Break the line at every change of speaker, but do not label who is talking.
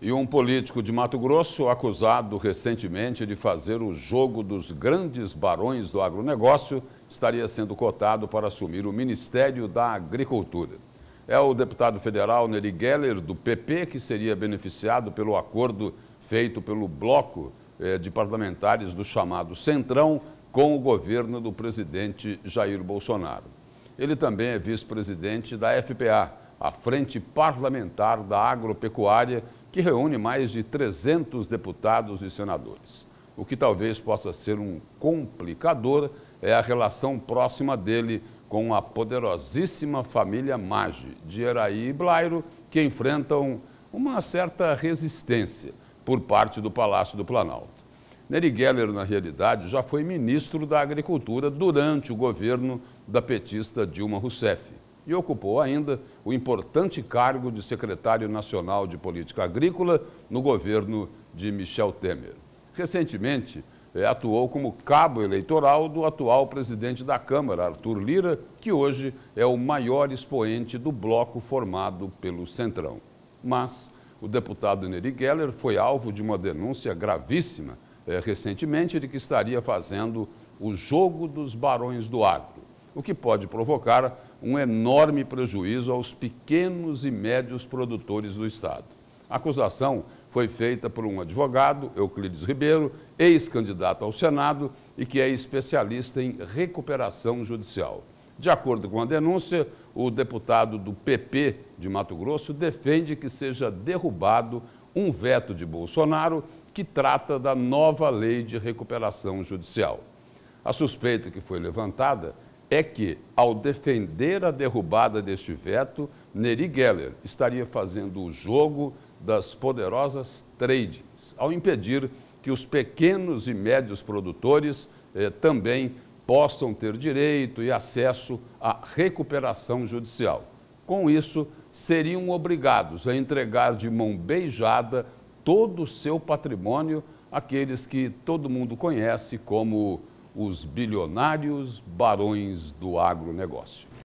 E um político de Mato Grosso acusado recentemente de fazer o jogo dos grandes barões do agronegócio estaria sendo cotado para assumir o Ministério da Agricultura. É o deputado federal Nery Geller, do PP, que seria beneficiado pelo acordo feito pelo bloco eh, de parlamentares do chamado Centrão com o governo do presidente Jair Bolsonaro. Ele também é vice-presidente da FPA, a Frente Parlamentar da Agropecuária, que reúne mais de 300 deputados e senadores. O que talvez possa ser um complicador é a relação próxima dele com a poderosíssima família Maggi, de Eraí e Blairo, que enfrentam uma certa resistência por parte do Palácio do Planalto. Nery Geller, na realidade, já foi ministro da Agricultura durante o governo da petista Dilma Rousseff e ocupou ainda o importante cargo de secretário nacional de política agrícola no governo de Michel Temer. Recentemente, eh, atuou como cabo eleitoral do atual presidente da Câmara, Arthur Lira, que hoje é o maior expoente do bloco formado pelo Centrão. Mas o deputado Neri Geller foi alvo de uma denúncia gravíssima eh, recentemente de que estaria fazendo o jogo dos barões do agro, o que pode provocar um enorme prejuízo aos pequenos e médios produtores do Estado. A acusação foi feita por um advogado, Euclides Ribeiro, ex-candidato ao Senado e que é especialista em recuperação judicial. De acordo com a denúncia, o deputado do PP de Mato Grosso defende que seja derrubado um veto de Bolsonaro que trata da nova lei de recuperação judicial. A suspeita que foi levantada é que, ao defender a derrubada deste veto, Neri Geller estaria fazendo o jogo das poderosas trades, ao impedir que os pequenos e médios produtores eh, também possam ter direito e acesso à recuperação judicial. Com isso, seriam obrigados a entregar de mão beijada todo o seu patrimônio àqueles que todo mundo conhece como os bilionários barões do agronegócio.